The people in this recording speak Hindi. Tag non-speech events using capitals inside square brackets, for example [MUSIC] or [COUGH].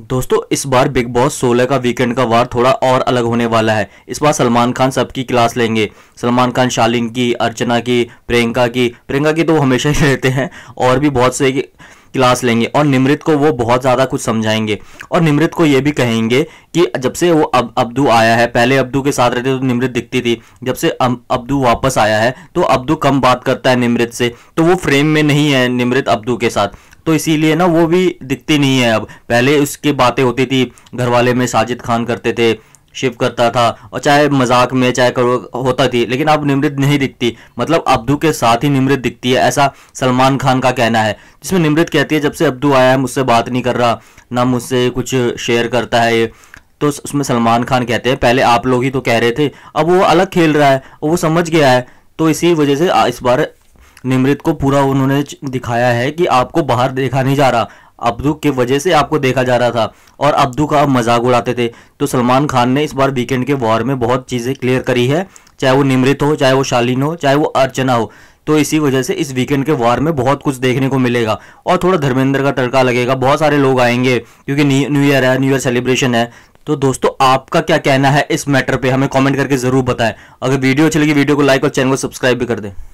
दोस्तों इस बार बिग बॉस 16 का वीकेंड का वार थोड़ा और अलग होने वाला है इस बार सलमान खान सबकी क्लास लेंगे सलमान खान शालिन की अर्चना की प्रियंका की प्रियंका की तो वो हमेशा ही [LAUGHS] रहते हैं और भी बहुत से क्लास लेंगे और निमृत को वो बहुत ज़्यादा कुछ समझाएंगे और निमृत को ये भी कहेंगे कि जब से वो अब अब्दू आया है पहले अब्दू के साथ रहते तो निमृत दिखती थी जब से अब्दू वापस आया है तो अब्दू कम बात करता है निमृत से तो वो फ्रेम में नहीं है निमृत अब्दू के साथ तो इसीलिए ना वो भी दिखती नहीं है अब पहले उसकी बातें होती थी घर वाले में साजिद खान करते थे शिव करता था और चाहे मजाक में चाहे करो होता थी लेकिन अब निमृत नहीं दिखती मतलब अब्दू के साथ ही निमृत दिखती है ऐसा सलमान खान का कहना है जिसमें निमृत कहती है जब से अब्दू आया है मुझसे बात नहीं कर रहा ना मुझसे कुछ शेयर करता है ये तो उसमें सलमान खान कहते हैं पहले आप लोग ही तो कह रहे थे अब वो अलग खेल रहा है और वो समझ गया है तो इसी वजह से इस बार निमृत को पूरा उन्होंने दिखाया है कि आपको बाहर देखा नहीं जा रहा अब्दू के वजह से आपको देखा जा रहा था और अब्दू का मजाक उड़ाते थे तो सलमान खान ने इस बार वीकेंड के वॉर में बहुत चीज़ें क्लियर करी है चाहे वो निमृत हो चाहे वो शालीन हो चाहे वो अर्चना हो तो इसी वजह से इस वीकेंड के वार में बहुत कुछ देखने को मिलेगा और थोड़ा धर्मेंद्र का तड़का लगेगा बहुत सारे लोग आएंगे क्योंकि न्यू ईयर है न्यू ईयर सेलिब्रेशन है तो दोस्तों आपका क्या कहना है इस मैटर पे हमें कमेंट करके ज़रूर बताएं अगर वीडियो अच्छी लगी वीडियो को लाइक और चैनल को सब्सक्राइब भी कर दें